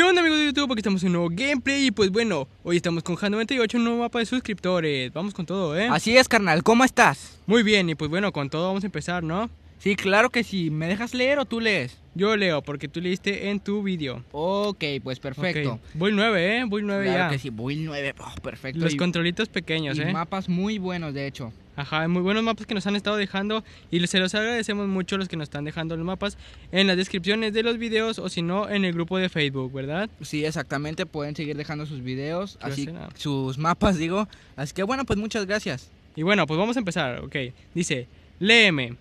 ¿Qué onda amigos de YouTube? Aquí estamos en un nuevo gameplay y pues bueno, hoy estamos con Han98, un nuevo mapa de suscriptores, vamos con todo, ¿eh? Así es, carnal, ¿cómo estás? Muy bien, y pues bueno, con todo vamos a empezar, ¿no? Sí, claro que sí, ¿me dejas leer o tú lees? Yo leo, porque tú leíste en tu vídeo. Ok, pues perfecto. Voy 9, ¿eh? Voy 9 ya. que sí, voy 9, perfecto. Los controlitos pequeños, y ¿eh? mapas muy buenos, de hecho. Ajá, muy buenos mapas que nos han estado dejando y se los agradecemos mucho los que nos están dejando los mapas en las descripciones de los videos o si no en el grupo de Facebook, ¿verdad? Sí, exactamente, pueden seguir dejando sus videos, así sus mapas digo, así que bueno, pues muchas gracias. Y bueno, pues vamos a empezar, ok. Dice, léeme.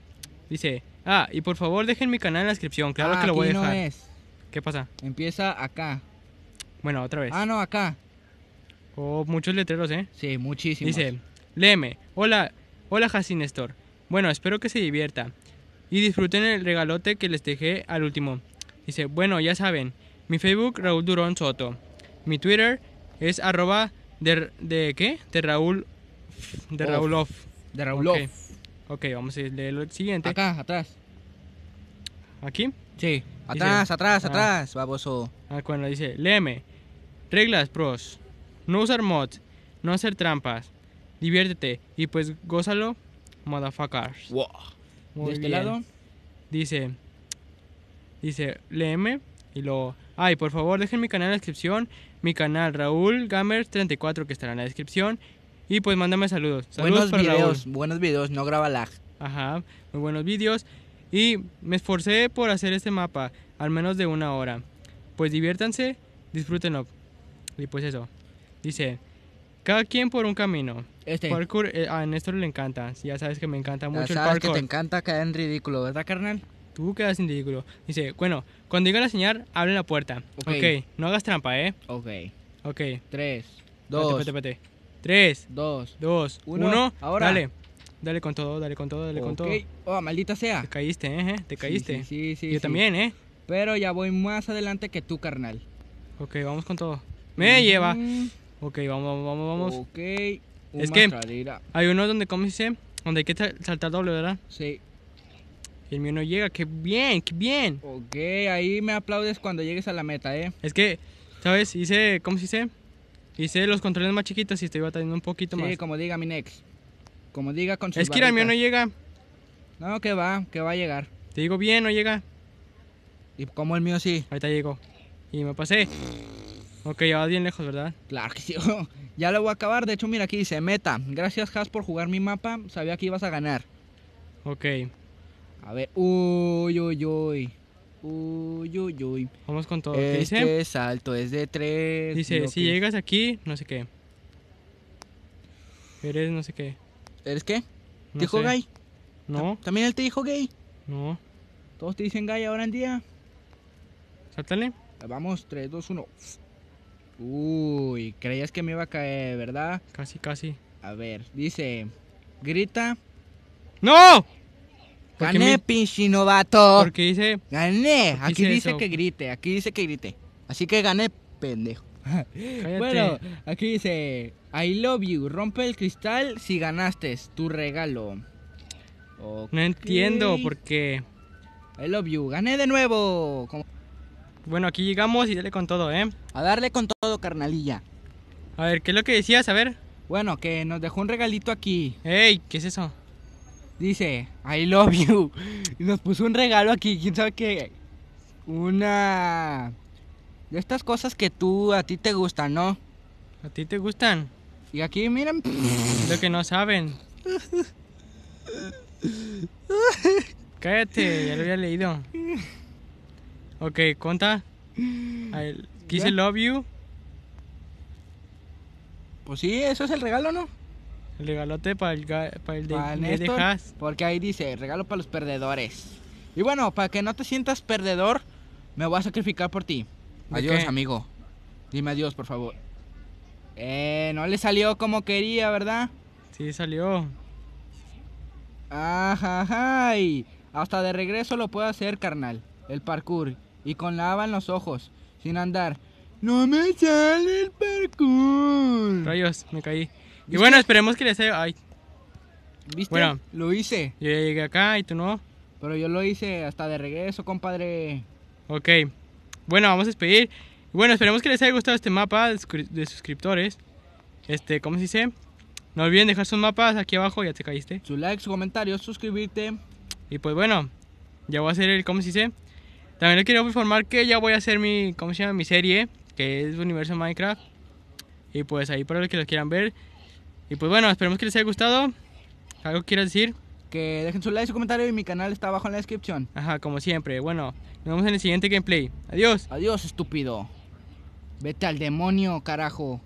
Dice, ah, y por favor dejen mi canal en la descripción, claro que lo voy a dejar. es. ¿Qué pasa? Empieza acá. Bueno, otra vez. Ah, no, acá. Oh, muchos letreros, ¿eh? Sí, muchísimos. Dice, léeme. Hola, Hola Jacin Store. Bueno, espero que se divierta y disfruten el regalote que les dejé al último. Dice, bueno, ya saben, mi Facebook Raúl Durón Soto. Mi Twitter es arroba de, de qué? De Raúl de off. Raúl off. De Raúl off. Ok, vamos a leer lo siguiente. Acá, atrás. ¿Aquí? Sí. Atrás, atrás, ah. atrás, baboso. Ah, cuando dice, léeme. Reglas pros. No usar mods. No hacer trampas diviértete y pues gózalo, motherfuckers. Wow. de este lado dice, dice, léeme y luego, ay, por favor dejen mi canal en la descripción, mi canal Raúl Gamers 34 que estará en la descripción y pues mándame saludos. buenos videos, buenos videos, no graba lag. Ajá, muy buenos videos y me esforcé por hacer este mapa al menos de una hora. Pues diviértanse, disfrútenlo. Y pues eso. Dice, cada quien por un camino. Este. Parkour, eh, a Néstor le encanta. Ya sabes que me encanta mucho el parkour. que te encanta quedar en ridículo, ¿verdad, carnal? Tú quedas en ridículo. Dice, bueno, cuando diga la señal, abre la puerta. Ok. okay. No hagas trampa, ¿eh? Ok. Ok. Tres, dos. Pate, Tres, dos, dos, uno. Ahora. Dale. Dale con todo, dale con todo, dale con todo. Oh, maldita sea. Te caíste, ¿eh? Te caíste. Sí, sí, sí Yo también, ¿eh? Pero ya voy más adelante que tú, carnal. Ok, vamos con todo. Me lleva. Mm. Ok, vamos, vamos, vamos. Ok, es que hay uno donde, ¿cómo dice? Donde hay que saltar doble, ¿verdad? Sí. el mío no llega, qué bien, qué bien. Ok, ahí me aplaudes cuando llegues a la meta, ¿eh? Es que, ¿sabes? Hice, ¿cómo se dice? Hice los controles más chiquitos y estoy batallando un poquito más. Sí, como diga mi next. Como diga con su. Es que el mío no llega. No, que va, que va a llegar. Te digo bien, no llega. Y como el mío sí. Ahí está, llegó. Y me pasé. Ok, ya vas bien lejos, ¿verdad? Claro que sí. ya lo voy a acabar. De hecho, mira aquí dice meta. Gracias, Has, por jugar mi mapa. Sabía que ibas a ganar. Ok. A ver. Uy, uy, uy. Uy, uy, uy. Vamos con todo. ¿Qué este dice? salto es de tres. Dice, si llegas aquí, no sé qué. Eres no sé qué. ¿Eres qué? ¿Te ¿Dijo gay? No. ¿También él te dijo gay? No. Todos te dicen gay ahora en día. Sáltale. Vamos, 3, 2, 1. Uy, creías que me iba a caer, ¿verdad? Casi, casi. A ver, dice, grita. ¡No! Gané, pinche novato. Porque dice... Gané. aquí dice que grite, aquí dice que grite. Así que gané, pendejo. bueno, aquí dice, I love you, rompe el cristal si ganaste, tu regalo. No entiendo por qué. I love you, gané de nuevo. Como... Bueno, aquí llegamos y dale con todo, ¿eh? A darle con todo, carnalilla. A ver, ¿qué es lo que decías? A ver. Bueno, que nos dejó un regalito aquí. ¡Ey! ¿Qué es eso? Dice, I love you. Y nos puso un regalo aquí, quién sabe qué. Una. De estas cosas que tú, a ti te gustan, ¿no? ¿A ti te gustan? Y aquí, miren. Lo que no saben. Cállate, ya lo había leído. Ok, conta. Quise mm, kiss love you. Pues sí, eso es el regalo, ¿no? El regalote para el, para el de, para Porque ahí dice, regalo para los perdedores. Y bueno, para que no te sientas perdedor, me voy a sacrificar por ti. Adiós, amigo. Dime adiós, por favor. Eh, no le salió como quería, ¿verdad? Sí, salió. Ajá, Hasta de regreso lo puedo hacer, carnal. El parkour y con la en los ojos, sin andar. ¡No me sale el parkour! Rayos, me caí. Y bueno, esperemos que les haya... Ay. Bueno, lo hice. Yo llegué acá y tú no. Pero yo lo hice hasta de regreso, compadre. Ok. Bueno, vamos a despedir. Bueno, esperemos que les haya gustado este mapa de suscriptores. Este, ¿cómo se dice? No olviden dejar sus mapas aquí abajo, ya te caíste. Su like, su comentario, suscribirte. Y pues bueno, ya voy a hacer el, ¿cómo se dice? También les quiero informar que ya voy a hacer mi, ¿cómo se llama? Mi serie, que es Universo Minecraft. Y pues ahí para los que los quieran ver. Y pues bueno, esperemos que les haya gustado. ¿Algo quieras decir? Que dejen su like, su comentario y mi canal está abajo en la descripción. Ajá, como siempre. Bueno, nos vemos en el siguiente gameplay. Adiós. Adiós, estúpido. Vete al demonio, carajo.